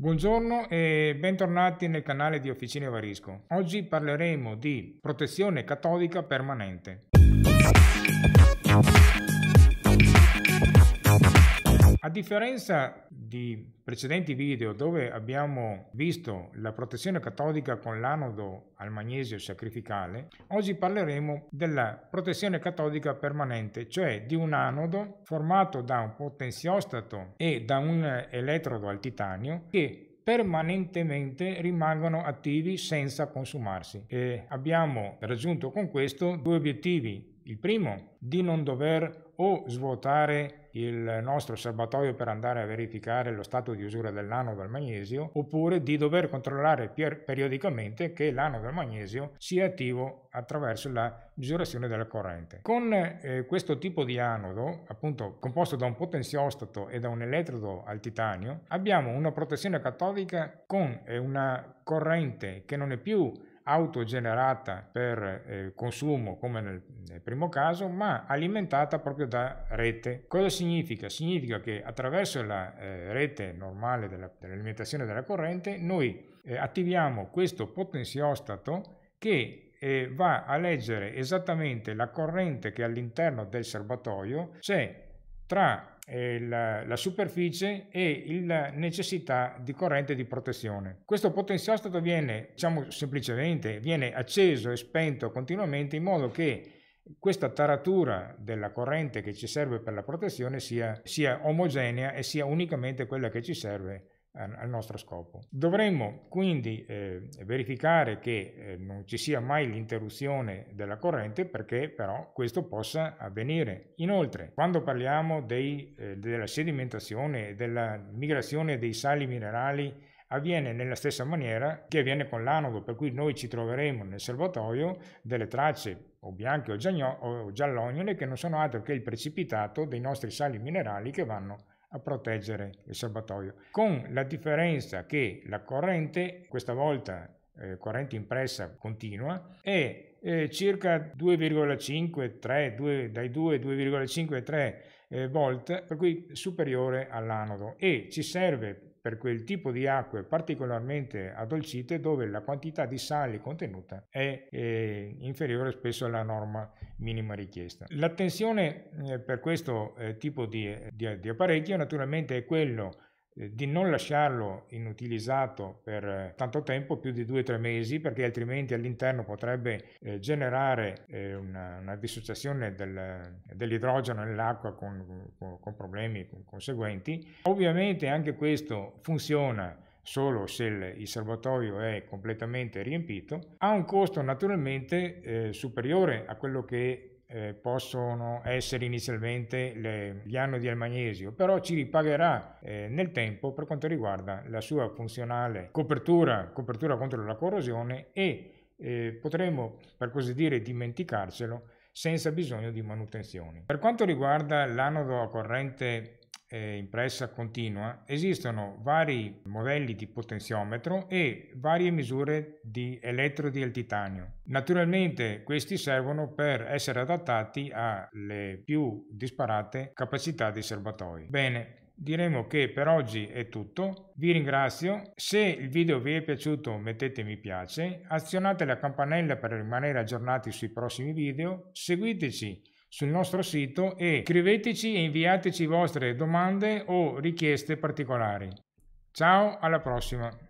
Buongiorno e bentornati nel canale di Officine Varisco. Oggi parleremo di protezione catodica permanente. A differenza di precedenti video dove abbiamo visto la protezione catodica con l'anodo al magnesio sacrificale, oggi parleremo della protezione catodica permanente, cioè di un anodo formato da un potenziostato e da un elettrodo al titanio che permanentemente rimangono attivi senza consumarsi e abbiamo raggiunto con questo due obiettivi. Il primo, di non dover o svuotare il nostro serbatoio per andare a verificare lo stato di usura dell'ano del magnesio oppure di dover controllare per periodicamente che l'ano del magnesio sia attivo attraverso la misurazione della corrente. Con eh, questo tipo di anodo, appunto composto da un potenziostato e da un elettrodo al titanio, abbiamo una protezione catodica con eh, una corrente che non è più autogenerata per eh, consumo come nel, nel, primo caso ma alimentata proprio da rete cosa significa? significa che attraverso la eh, rete normale della, dell'alimentazione della corrente noi eh, attiviamo questo potenziostato che eh, va a leggere esattamente la corrente che all'interno del serbatoio c'è tra la, la, superficie e la necessità di corrente di protezione. Questo potenziostro viene, diciamo semplicemente, viene acceso e spento continuamente in modo che questa taratura della corrente che ci serve per la protezione sia, sia omogenea e sia unicamente quella che ci serve al nostro scopo. Dovremmo quindi eh, verificare che eh, non ci sia mai l'interruzione della corrente perché però questo possa avvenire. Inoltre, quando parliamo dei, eh, della sedimentazione e della migrazione dei sali minerali avviene nella stessa maniera che avviene con l'anodo, per cui noi ci troveremo nel serbatoio delle tracce o bianche o, giallo- o giallognole che non sono altro che il precipitato dei nostri sali minerali che vanno a proteggere il serbatoio, con la differenza che la corrente, questa volta eh, corrente impressa continua, è eh, circa 2,5, 3, 2, dai 2, 2,5 3 eh, volt, per cui superiore all'anodo e ci serve per quel tipo di acque particolarmente addolcite dove la quantità di sale contenuta è eh, inferiore spesso alla norma minima richiesta. L'attenzione eh, per questo eh, tipo di, eh, di, di apparecchio naturalmente è quello eh, di non lasciarlo inutilizzato per eh, tanto tempo, più di due o tre mesi, perché altrimenti all'interno potrebbe eh, generare eh, una, una, dissociazione del, dell'idrogeno nell'acqua con, con, con problemi conseguenti. Ovviamente anche questo funziona solo se il, il, serbatoio è completamente riempito, ha un costo naturalmente eh, superiore a quello che eh, possono essere inizialmente le, gli anodi al magnesio, però ci ripagherà eh, nel tempo per quanto riguarda la sua funzionale copertura, copertura contro la corrosione e eh, potremo, per così dire, dimenticarcelo senza bisogno di manutenzioni. Per quanto riguarda l'anodo a corrente eh, impressa continua, esistono vari modelli di potenziometro e varie misure di elettrodi al titanio. Naturalmente questi servono per essere adattati alle più disparate capacità dei serbatoi. Bene, diremo che per oggi è tutto. Vi ringrazio, se il video vi è piaciuto mettete mi piace, azionate la campanella per rimanere aggiornati sui prossimi video, seguiteci sul nostro sito e scriveteci e inviateci vostre domande o richieste particolari. Ciao, alla prossima!